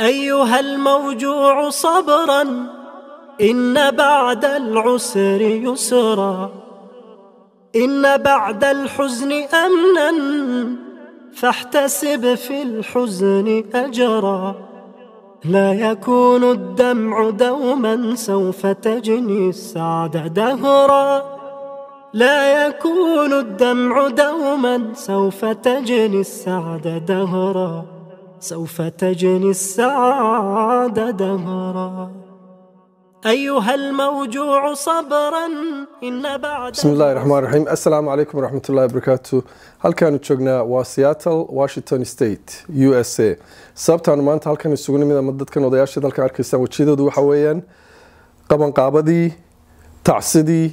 أيها الموجوع صبرا إن بعد العسر يسرا إن بعد الحزن أمنا فاحتسب في الحزن أجرا لا يكون الدمع دوما سوف تجني السعد دهرا لا يكون الدمع دوما سوف تجني السعد دهرا سوف تجني السعادة دهرا أيها الموجوع صبرا إن بعد بسم الله الرحمن الرحيم السلام عليكم ورحمة الله وبركاته halkaanu joognaa waa seattle washington state u s a sababtaanu maanta halkan isugu nimid ama dadkan odayaasha dalka arkaysaan wejiyadoodu waxa weeyaan qabanqaabadii tacsidii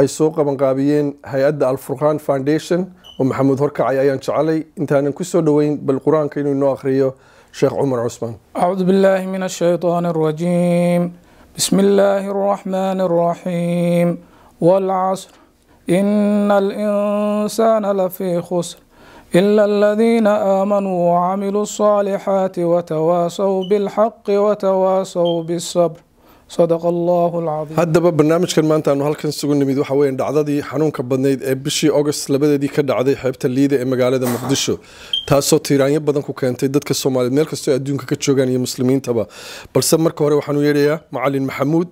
ay soo qabanqaabiyeen hay-adda alfurqaan foundation ومحمد هركع أيان شعلي أنت أنا كسر دوين بالقرآن كينو إنه أخريه شيخ عمر عثمان أعوذ بالله من الشيطان الرجيم بسم الله الرحمن الرحيم والعصر إن الإنسان لفي خسر إلا الذين آمنوا وعملوا الصالحات وتواصوا بالحق وتواصوا بالصبر hadaba barnaamijkan maanta aanu halkan isugu nimid waxa weya dhacdadii xanuunka badnayd ee bishii august labadeedii ka dhacday xeebta liida ee magaalada muqdisho taasoo tiiraanyo badan ku keentay dadka soomaaliyeed meel kastoo adduunka ka joogaan iyo muslimiintaba balse marka hore waxaan yeedhayaa macalin maxamuud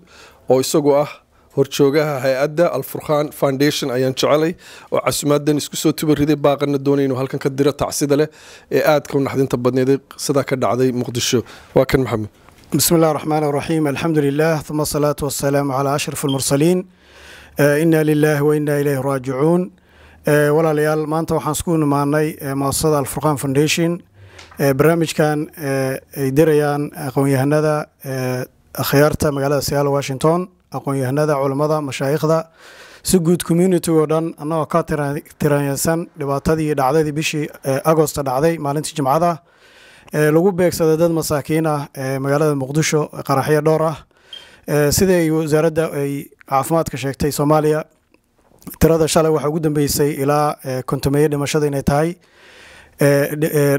oo isagu ah horjoogaha hay-adda alfurkhaan foundation ayaan jecelay oo casumaaddan isku soo tuba riday baaqana doonay inuu halkan ka diro tacsida leh ee aadka u naxdinta badneed ee ka dhacday muqdisho waa kan maxamuud بسم الله الرحمن الرحيم الحمد لله ثم الصلاة والسلام على أشرف المرسلين إنا لله وإنا إليه راجعون walaalayaal maanta waxaan isku imaanay eh, muasasada alfurqaan foundation eh, barnaamijkan eh, ay dirayaan aqoon-yahanada akhyaarta magaalada seattle washington aqoon-yahanada culammada mashaayikhda si guud community oo dhan annagoo ka tiranaysan dhibaatadii dhacdadii bishii agosta dhacday maalintii jimcada lagu beegsaday dad masaakiin ah ee magaalada muqdisho qaraxyo dhowr ah siday ay wasaaradda ay caafimaadka sheegtay soomaaliya tirada shalay waxaa ugu dambeysay ilaa kontomeeye dhimashada inay tahay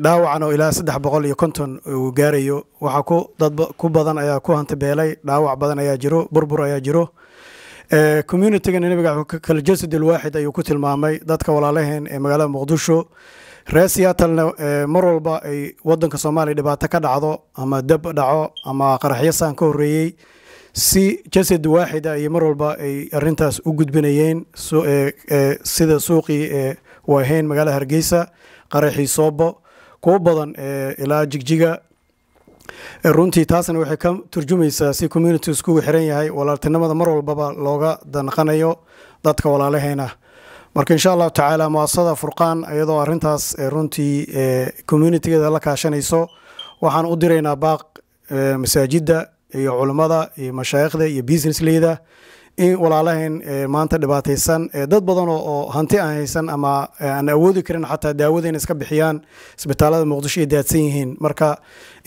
dhaawacan oo ilaa saddex boqol iyo konton uu gaarayo waxaa ku dad ku badan ayaa ku hantibeelay dhaawac badan ayaa jiro burbur ayaa jiro communitiga nimiga kaljasadil waaxid ayuu ku tilmaamay dadka walaalaheen ee magaalada muqdisho reer seatlena eh, mar walba ay wadanka soomaaliya dhibaato ka dhacdo ama dab dhaco ama qaraxyasaan ka horeeyey si jasad waaxida iyo mar walba ay arintaas u gudbinayeen eh, eh, sida suuqii e waaheyn magaalada hargeysa qaraxii soobo kuwo badan ilaa jigjiga runtii taasna waxay ka turjumaysaa si community iskugu xiran yahay walaaltinimada mar walbaba looga danqanayo dadka walaalaheena marka insha allahu tacaala muasasada furqaan iyadoo arintaas eh, runtii eh, communitigeeda la kaashanayso waxaan u diraynaa baaq eh, masaajida iyo culummada iyo mashaayikhda iyo business leyda in walaalahayn maanta dhibaataysan dad badan oo hanti aan haysan ama aan awoodi karin xataa daawadayna iska bixiyaan isbitaalada muqdisho ay daadsan yihiin marka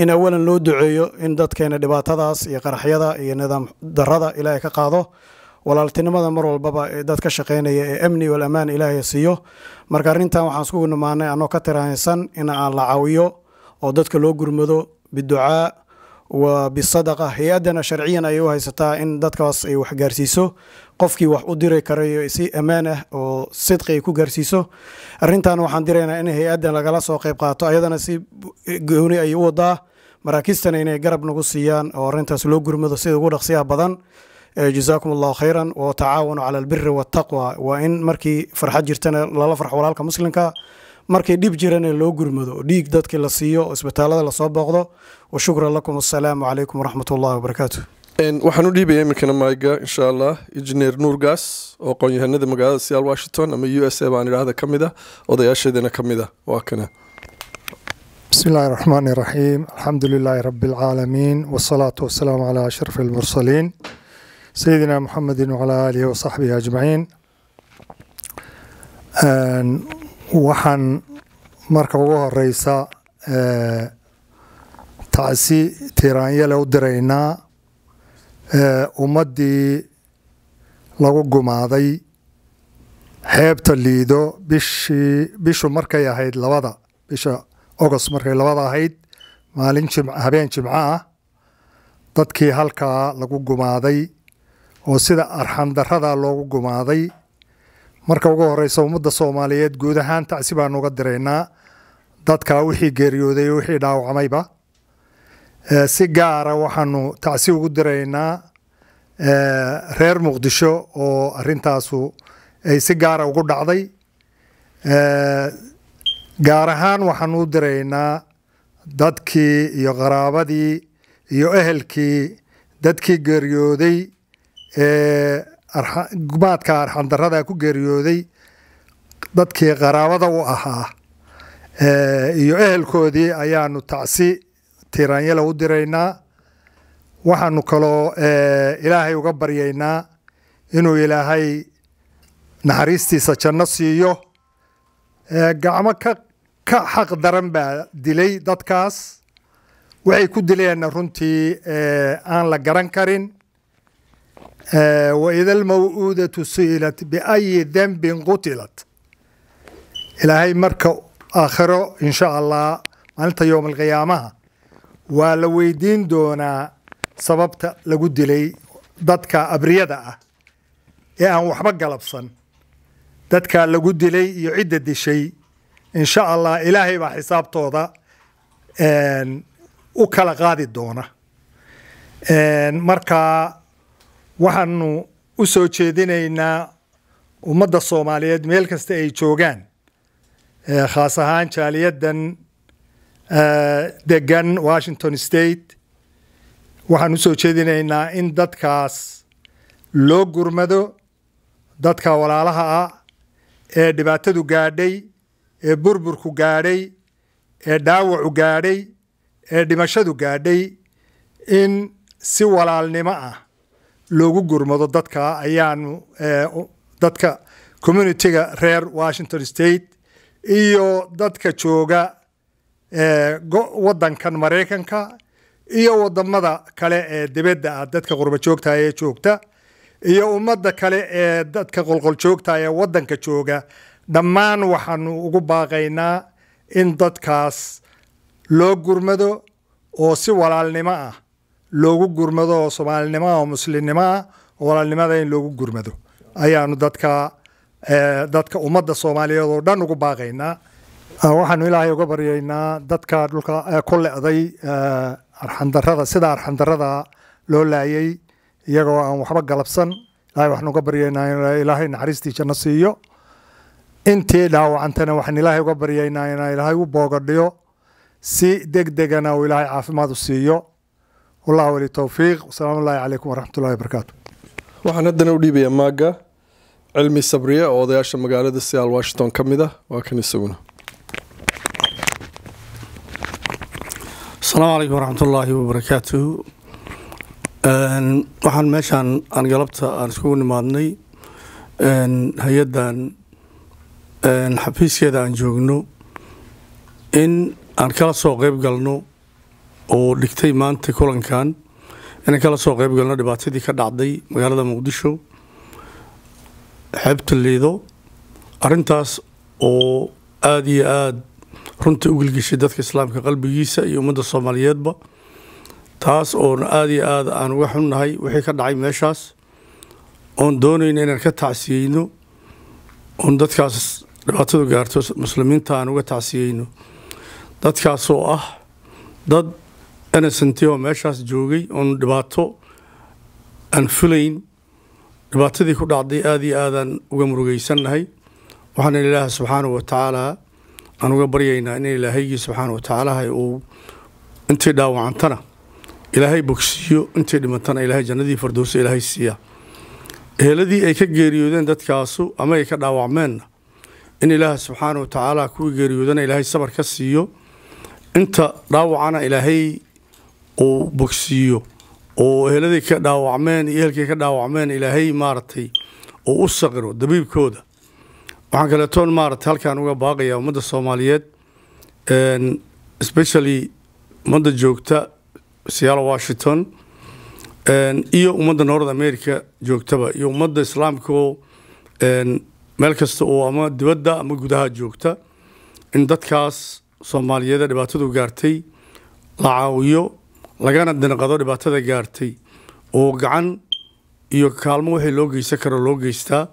in awalan loo duceeyo in dadkeena dhibaatadaas iyo qaraxyada iyo nidaam darada ilaahay ka qaado walaaltinimada mar walbaba dad ka shaqeynaya ee amni walamaan ilaahay siiyo marka arintan waxaan iskugu nimaanay anoo ka tiraansan in aan la caawiyo oo dadka loo gurmado biducaa wa bisadaqa hay-adana sharciyan ayay u haysataa in dadkaas ay wax gaarsiiso qofkii wax u diri karayo si ammaan ah oo sidqi ay ku gaarsiiso arintan waxaan diraynaa in hay-addan lagala soo qeyb qaato ayadana si gooni ay u wadaa maraakiistana inay garab nagu siiyaan oo arintaas loo gurmado sida ugu dhaqsiyaha badan Eh, jazakum allahu khayran wa tacaawanu cala albiri waataqwa waa in markii farxad jirtana lala farxo walaalka muslimka markii dhib jirana loo gurmado dhiig dadkii la siiyo isbitaalada lasoo booqdo wa shukran lakum assalaamu calaykum waraxmat ullahi wabarakaatu waxaan u dhiibaya iminkana mayga insha allah injineer nuurgaas oo aqoon-yahanada magaalada siyaal washington ama u s a baan idhaahda ka mid ah odayaasheedana بسم الله الرحمن الرحيم الحمد لله رب العالمين والصلاة والسلام على أشرف المرسلين sayidina mxamedi wacalaa aalihi wasaxbihi ajmaciin waxaan marka ugu horeysa tacsi tiraanyale u diraynaa ummaddii lagu gumaaday xeebta liido bishii bishu markay ahayd labada bisha ogost markay labada ahayd maalin habeen jimco ah dadkii halkaa lagu gumaaday oo sida arxamdarada loogu gumaaday marka ugu horeysa ummadda soomaaliyeed guud ahaan tacsi baanu uga diraynaa dadka wixii geeriyooday wixii dhaawacmayba eh, si gaara waxaanu tacsi ugu diraynaa eh, reer muqdisho oo arintaasu ay si gaara ugu dhacday eh, gaar ahaan waxaanu u diraynaa dadkii iyo qaraabadii iyo ehelkii dadkii geeriyooday maadka arxandarada ku geeriyooday dadkii qaraabada u ahaa iyo ehelkoodii ayaanu tacsi tiiranyala u diraynaa waxaanu kaloo ilaahay uga baryaynaa inuu ilaahay naxariistiisa janno siiyo gacmo ka ka xaq daran baa dilay dadkaas waxay ku dileenna runtii aan la garan karin waida almaw'uudatu su'ilat biayi denbin qutilat ilaahay marka aakhiro insha allah maalinta yowma alqiyaamaha waa la weydiin doonaa sababta lagu dilay dadka abriyada ah ee aan waxba galabsan dadkaa lagu dilay iyo cidda dishay insha allah ilaahay baa xisaabtooda u kala qaadi doona markaa waxaanu u soo jeedinaynaa ummadda soomaaliyeed meel kasta ay joogaan khaas ahaan jaaliyaddan degan washington state waxaan u soo jeedinaynaa in dadkaas loo gurmado dadka walaalaha ah ee dhibaatadu gaadhay ee burburku gaadhay ee dhaawacu gaadhay ee dhimashadu gaadhay in si walaalnimo ah loogu gurmado dadka ayaanu eh, dadka communityga reer washington state iyo dadka jooga eh, wadankan maraykanka iyo wadamada kale ee dibadda ah dadka qurbojoogta ee joogta iyo ummadda kale ee dadka qolqoljoogta ee wadanka jooga dhammaan waxaanu ugu baaqaynaa in dadkaas loo gurmado oo si walaalnimo ah loogu gurmado oo soomaalinimo oo muslimnimo ah oo walaalnimada in loogu gurmado ayaanu dadka eh, dadka ummadda soomaaliyeed oo dhan ugu baaqaynaa ah, waxaanu ilaahay uga baryaynaa dadka dhulka eh, ku lecday eh, arxandarada sida arxandarada loo laayay iyagoo aan waxba galabsan ilahay waxaanu uga baryaynaa ilaahay naxariistii janno siiyo intii dhaawacantana waxaan ilaahay uga baryaynaa inaa ilaahay u boogadhiyo si deg degana uu ilaahay caafimaad u siiyo wallah wali towfiiq wasalaamu ullahi calaykum waraxmat ullahi wabarakaatu waxaan haddana u dhiibayaa maaga cilmi sabriye oo odayaasha magaalada siyaal washington ka mid ah waa kan isaguna asalaamu calaykum waraxmat wabarakaatu waxaan meeshaan aan galabta aan iskugu nimaadnay hay-addan xafiiskeeda aan joogno in aan kala soo qeyb galno oo dhigtay maanta kulankan inaan kala soo qayb galno dhibaatadii ka dhacday magaalada muqdisho xeebta liido arintaas oo aada iyo aada runta u gelgeshay dadka islaamka qalbigiisa iyo ummadda soomaaliyeedba taas oona aada iyo aada aan uga xunnahay wixii ka dhacay meeshaas oon doonayna inaan ka tacsiyeyno oon dadkaas dhibaatadu gaarto muslimiinta aan uga tacsiyeyno dadkaas ah dad innocentio meeshaas joogay oon dhibaato aan fulayn dhibaatadii ku dhacday aada iyo aadaan uga murugaysannahay waxaana ilaaha subxaanahu wa tacaalaa aan uga baryaynaa in ilaahaygi subxaana wa tacaalaha uu intii dhaawacantana ilaahay bogsiiyo intii dhimantana ilaahay jannadii fardowsa ilaahay siiya eheladii ay ka geeriyoodeen dadkaasu ama ay ka dhaawacmeenna in ilaaha subxaana wa tacaala kuwii geeriyoodana ilaahay sabar ka siiyo inta dhaawacana ilaahay uu bogsiiyo oo eheladii ka dhaawacmeen iyo ehelkii ka dhaawacmeen ilaahay maaragtay uu u saqiro dabiibkooda waxaan kaletoon maaragtay halkaan uga baaqayaa ummadda soomaaliyeed especially ummadda joogta siyaalo washington iyo ummadda north america joogtaba iyo ummadda islaamkaoo meel kasta oo ama dibadda ama gudaha joogta in dadkaas soomaaliyeed dhibaatadu gaartay la caawiyo lagana dinqado dhibaatada gaartay oo gacan iyo kaalmo waxay loo geysan karo loo geystaa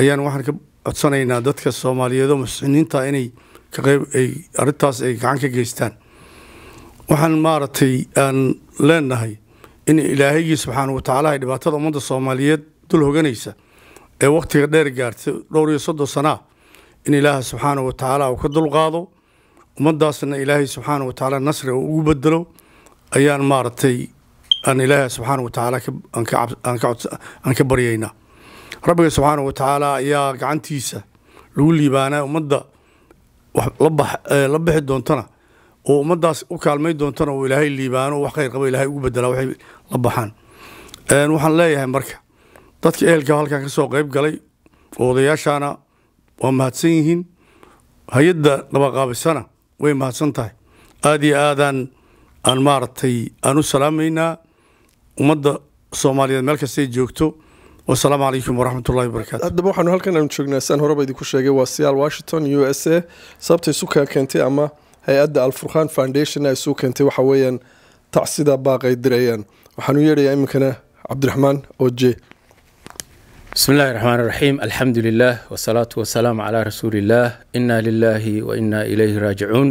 ayaan waxaan ka codsanaynaa dadka soomaaliyeed oo muxsiniinta inay kaqeyb ay arrintaas ay gacan ka geystaan waxaan maaragtay aan leenahay in ilaahaygi subxaana wa tacaala ay dhibaatada ummadda soomaaliyeed dul hoganaysa ee wakhtiga dheer gaartay dhowr iyo soddon sanaa in ilaaha subxaana wa tacaala uu ka dulqaado ummaddaasna ilaahay subxaana wa tacaala nasri uu ugu bedelo ayaan maaragtay aan ilaahay subxaana wa aan ka baryaynaa rabbiga subxaana wa tacaala ayaa gacantiisa lagu liibaanaa ummadda la bixi doontana oo ummaddaas u kaalmay doontana oo ilaahay liibaano wax khayr qaba ilahay ugu bedelaa waxay la baxaan waxaan leeyahay marka dadka ehelka halkan ka qayb galay odayaashaana waa mahadsan yihiin hay-adda nabaqaabisana way mahadsan tahay aada iyo aadaan aan maaragtay aan u salaamaynaa ummadda soomaaliyeed meel kastay joogto wasalaamu calaykum waraxmat ullahi wabarakatu haddaba waxaanu halkan aanu joognaa saan horeba idinku sheegay waa siyaal washington u s a sababtay sukaa keentay ama hay-adda alfurkhan foundation ay suu keentay waxa weeyaan tacsidaa baaq dirayaan waxaanu yeedhayaa iminkana cabdiraxmaan oje bismi illahi raxmaan raxiim alxamdu lilah wasalaatu wasalaamu calaa rasuuli illaah lilaahi wa inaa ilayhi raajicuun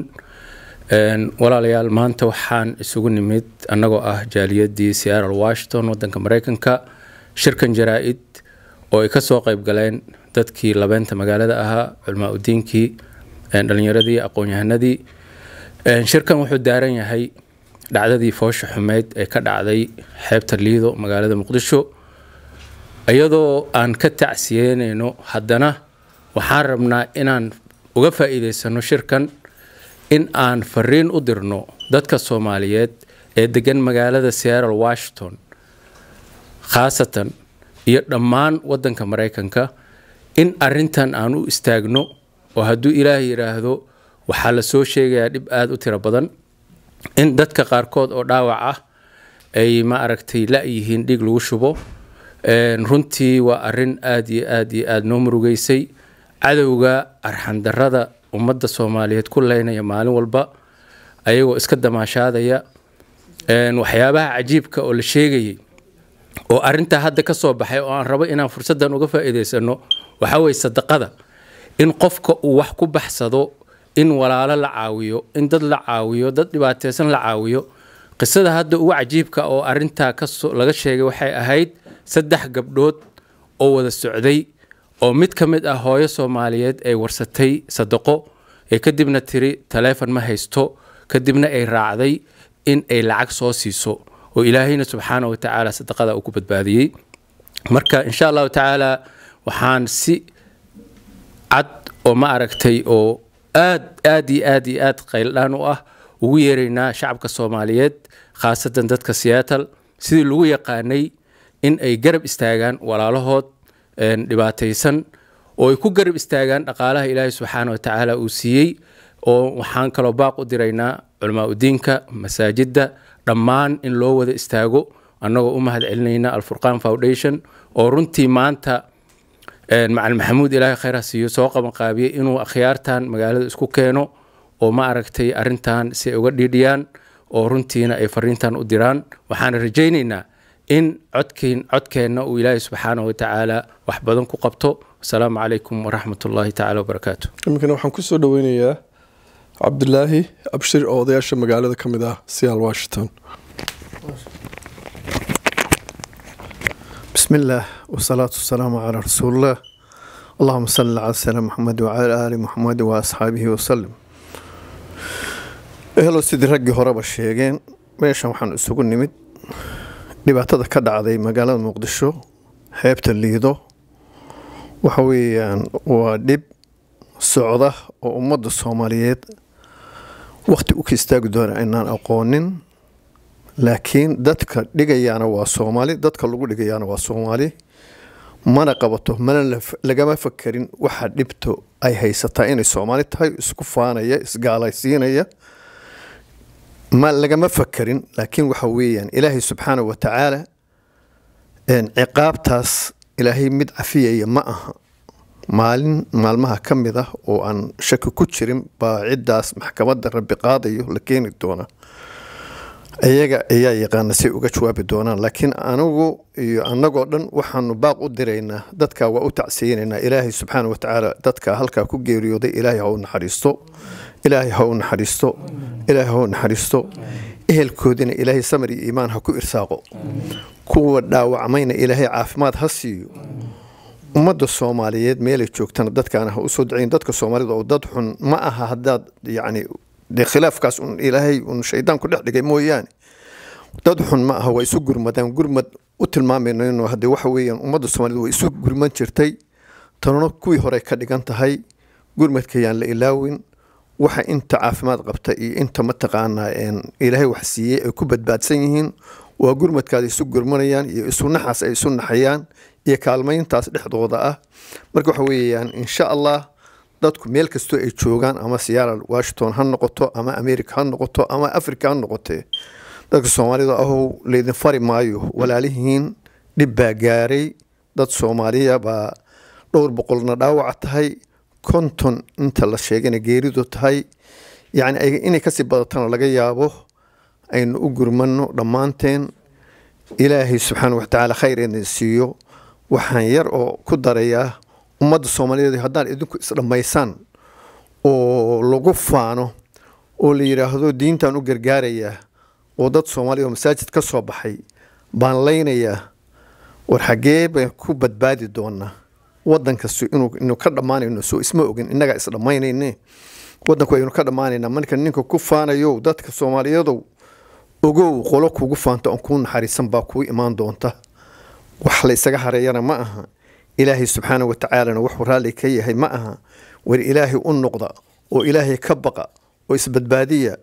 walaalayaal maanta waxaan isugu nimid annagoo ah jaaliyadii seattle washington wadanka mareykanka shirkan jaraa oo ay kasoo qeyb galeen dadkii labeynta magaalada ahaa culmaa udiinkii dhalinyaradii shirkan wuxuu daaran yahay dhacdadii foosha xumeyd ee ka dhacday xeebta liido magaalada muqdisho iyadoo aan ka tacsiyeyneyno haddana waxaan rabnaa inaan uga faa-iideysano shirkan in aan fariin u dirno dadka soomaaliyeed ee degan magaalada searal washington khaasatan iyo dhammaan waddanka maraykanka in arintan aan u istaagno oo hadduu ilaah yidhaahdo waxaa la soo sheegayaa dhib aada u tira badan in dadka qaarkood oo dhaawac ah ay ma aragtay la-yihiin dhiig lagu shubo runtii waa arin aad iyo aad iyo aada noo murugaysay cadowga arxandarada ummadda soomaaliyeed ku leynaya maalin walba ayagoo iska damaashaadaya waxyaabaha cajiibka oo la sheegayay oo arintaa hadda ka soo baxay oo aan rabo inaan fursadan uga faa'iidaysano waxaa weye sadaqada in qofka uu wax ku baxsado in walaalo la caawiyo in dad la caawiyo dad dhibaateysan la caawiyo qisada hadda ugu cajiibka oo arintaa laga sheegay waxay ahayd saddex gabdhood oo wada socday oo mid ka mid ah hooyo soomaaliyeed ay warsatay sadaqo ee kadibna tiri taleefon ma haysto kadibna ay raacday in ay lacag soo siiso oo ilaahayna subxaana wa tacaala sadaqada uku badbaadiyey marka insha allahu tacaala waxaan si cad oo ma aragtay oo aad aad iyo aad iyo aad qayldhaan u ah ugu yeeraynaa shacabka soomaaliyeed khaasatan dadka siyaatal sidii lagu yaqaanay in ay garab istaagaan walaalahood dhibaataysan oo ay ku garab istaagaan dhaqaalaha ilaahay subxaana wa tacaala uu siiyey oo waxaan kaloo baaq u diraynaa culamaa udiinka masaajidda dhammaan in loo wada istaago annagoo u mahad celinayna alfurqaan foundation oo runtii maanta macalin maxamuud ilaahay khayr siiyo soo qabanqaabiyey inuu akhyaartan magaalada isku keeno oo ma aragtay arrintan si ay uga dhiidhiyaan oo runtiina ay fariintan u diraan waxaan rajaynaynaa in codkeenna uu ilaahay subxaana wa tacaala wax badan ku qabto asalaamu calaykum waraxmat ullaahi tacala wabarakaatu iminkana waxaan kusoo dhaweynayaa cabdilaahi abshir oo odayaasha magaalada ka mid ah siyaal washington bismi wasalaatu wasalaamu calaa rasuulillaah allahuma salli calaa sayidina maxamed wacala aali maxamed waasxaabihi wasalim helo sidii raggii horeba sheegeen meeshan waxaan isugu nimid dhibaatada ka dhacday magaalada muqdisho xeebta liido waxa weeyaan waa dhib socda oo ummadda soomaaliyeed wakhti u ka istaagi doona aynaan aqoonin laakiin dadka dhigayaana waa soomaali dadka lagu dhigayaana waa soomaali mana qabato mana lagama fakerin waxa dhibto ay haysataa inay soomaali tahay isku faanaya isgaalaysiinaya ma lagama fakarin laakiin waxa weeyaan ilaahay subxaana wa tacaala ciqaabtaas ilaahay mid cafiyaya ma aha maalin maalmaha ka mid ah oo aan shaki ku jirin baa ciddaas maxkamadda rabbi qaadayo la keeni doona iyaga ayaa yaqaana say uga jawaabi doonaan laakiin anigu iyo annagoo dhan waxaanu baaq u diraynaa dadka waa u tacsiyeynaynaa ilaahay subxaana wa tacaala dadka halkaa ku geeriyooday ilaahay ha u naxariisto ilaahay ha u naxariisto ilaahay ha u naxariisto ehelkoodina ilaahay samar iyo iimaan ha ku irsaaqo kuwa dhaawacmayna ilaahay caafimaad ha siiyo ummadda soomaaliyeed meelay joogtana dadkaana ha u soo dadka soomaalida oo dad xun ma aha haddaad yacni dee khilaafkaas un ilaahay un shaydaan ku dhex dhigay mooyaane dad xun ma aha waa isu gurmadaan gurmad u tilmaamayno inuu haddee waxa weeyaan ummadda soomaalida waa isu gurman jirtay tanuna kuwii hore ka dhigan tahay gurmadka la ilaawin waxa inta caafimaad qabta iyo inta mataqaana ilaahay wax siiyey ay ku badbaadsan yihiin waa gurmadkaad isu gurmanayaan iyo isu naxaas ay isu naxayaan iyo kaalmayntaas dhexdooda ah marka waxa weeyaan insha allah dadku meel kastoo ay joogaan ama seattle washington ha noqoto ama america ha noqoto ama africa ha noqote dadka soomaalida ahow laydin fari maayo walaalihiin dhib baa gaaray dad soomaaliya baa dhowr boqolna dhaawaca tahay konton inta la sheega geeridu tahay yacni inay kasii badatana laga yaabo aynu u gurmano dhammaanteen ilaahay subxaanau watacaala khayr ina siiyo waxaan yar oo ku darayaa ummadda soomaaliyeed haddaan idinku isdhammaysaan oo lagu faano oo la yidhaahdo diintan u gargaarayaa oo dad soomaaliya oo masaajid ka soo baxay baan laynayaa war xaggee baan ku badbaadi doonaa wadan kastu inu ka dhammaanayno so isma ogin innagaa isdhammaynayne wadanku aynu ka dhammaanaynaa marka ninka ku faanayow dadka soomaaliyadow ogow qolo kugu faanto aan kuu naxariisan baa kuu imaan doonta wax la hareeyana ma aha ilaahay subxaana wa wuxuu raalli ka yahay ma aha war ilaahay u noqda oo ilaahay ka baqa oo isbadbaadiya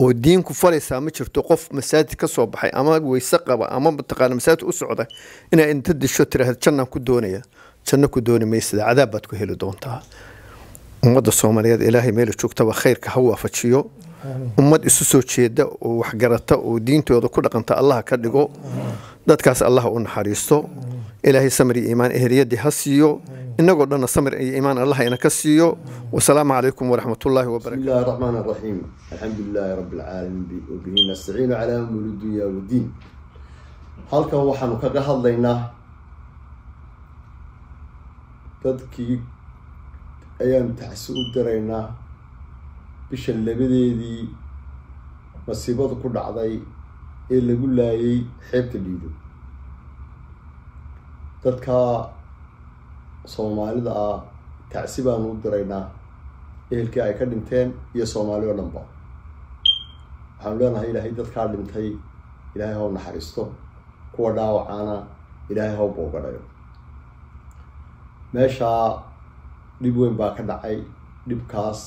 oo diin ku faraysaa ma jirto qof masaajid ka soo baxay ama weyse qaba ama mataqaana masaajid u socda inaa inta disho tiraahda jannaan ku doonaya janno ku dooni maysada cadaab baad ku heli doontaa ummadda soomaaliyeed ilaahay meelu joogtaba khayrka ha waafajiyo ummad isu soo jeeda oo waxgarata oo diintooda ku dhaqanta allaha ka dhigo dadkaas allaha u naxariisto ilaahay samir iyo iimaan eheliyadii ha siiyo inagoo dhanna samir iyo iimaan allaha ina ka siiyo wasalaamu calaykum waraxmatullaahi wabarakatu bismillahi raxmaan araxiim alxamdulilaahi rabbi alcaalamiin wabihi nastaciinu calaa umuuri dunya wadiin halkan waxaanu kaga hadlaynaa dadkii ayaan taxsi u diraynaa bisha labadeedii masiibadu ku dhacday ee lagu laayay xeebta dhiido dadka soomaalida ah tacsi baanu u diraynaa ehelkii ay ka dhinteen iyo soomaali oo dhanba waxaanu leenahay ilaahay dadkaa dhintay ilaahay haw naxariisto kuwa dhaawacana ilaahay haw boogadhayo meeshaa dhib weyn baa ka dhacay dhibkaas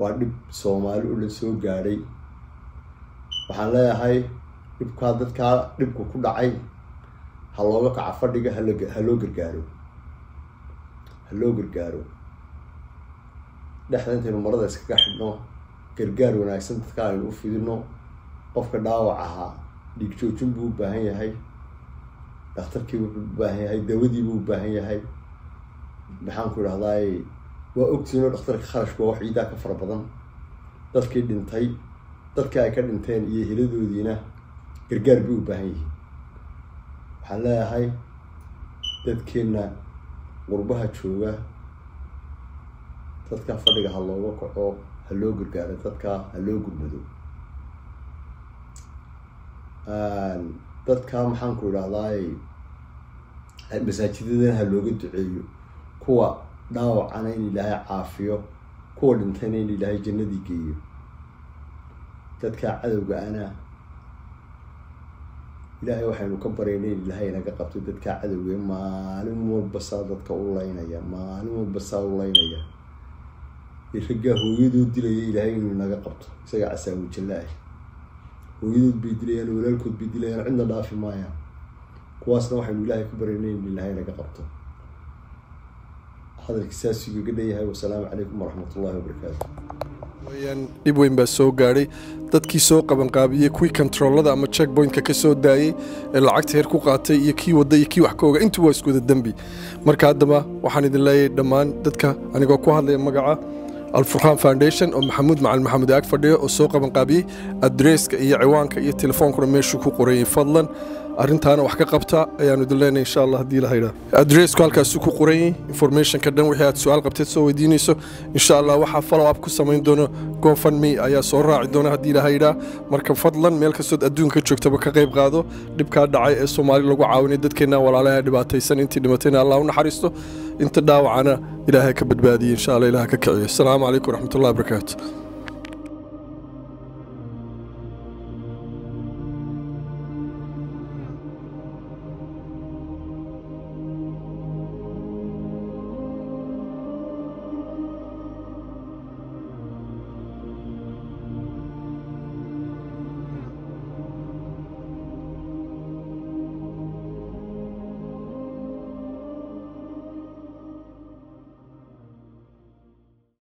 waa dhib soomaali oo la soo gaadhay waxaan leeyahay dhibkaa dadkaa dhibku ku dhacay ha looga kaca fadhiga ha loo gargaaro ha loo gargaaro dhexda intaynu marada iskaga xidhno gargaar wanaagsan dadkaa aynu u fidino qofka dhaawac ahaa joojin buu u baahan yahay daktarkii wuxuu ubaahan yahay daawadiibuu ubaahan yahay maxaanku idhahdaay waa ogtiino dhakhtarka kharashku waa wax ciidaa ka fara badan dadkii dhintay dadkii ay ka dhinteen iyo heladoodiina gargaar bay u baahan yihiin waxaan leeyahay dadkeenna qurbaha jooga dadka fadhiga ha looga kaco ha loo gargaaro dadka ha loo gurmado dadka maxaanku idhahdaay masaajidada ha looga duceeyo kuwa dhaawacana in ilaahay caafiyo kuwa dhintayna in ilaahay jannadii geeyo dadkaa cadowga anaa ilaahay waxaynu ka baryayna in ilaahay inaga qabto dadkaa cadowge maalin walbasaa dadka u laynaya maalin walbasaa u laynaya raggaa hooyaduu dilaya ilaahay inuu inaga qabto isaga casaawujallaahi hooyadood bay dilayaan walaalkood bay dilayaan cidna dhaafi maaya kuwaasna waxaynu ilaahay ku baryaynay in ilaahay laga qabto hadalki saasuu igaga dheeyahay wasalaamu calaykum waraxmat ullahi wabarakaatu wayaan dhib weyn baa soo gaadhay dadkii soo qabanqaabiyey kuwii kontaroolada ama checkboyntka ka soo daayey ee lacagta heer ku qaatay iyo kii wadda iyo kii wax ka oga intuu waa iskuwada dembi marka haddaba waxaan idin leeyahay dhammaan dadka anigoo ku hadlaya magaca alfurqaan foundation oo maxamuud macalin maxamed aag fadhiyo oo soo qabanqaabiyey adreska iyo ciwaanka iyo telefoonkuna meeshuu ku qorayay fadlan arrintaana wax ka qabta ayaan idin leenahay insha allah haddii la haydhaa adressku halkaasi ku qoran yahay informationka dhan wixii aad su-aal qabteed soo weydiinayso insha allah waxaa follow up ku samayn doona gonfanme ayaa soo raaci doona haddii la haydhaa marka fadlan meel kastood adduunka joogtaba ka qayb qaado dhibkaa dhacay ee soomaali lagu caawinay dadkeenna walaalaha dhibaataysan intii dhimatayna allah u naxariisto inta dhaawacana ilaahay ka badbaadiyey insha allah ilaah ka kiciyo asalaamu calaykum waraxmatullahi wabarakaatu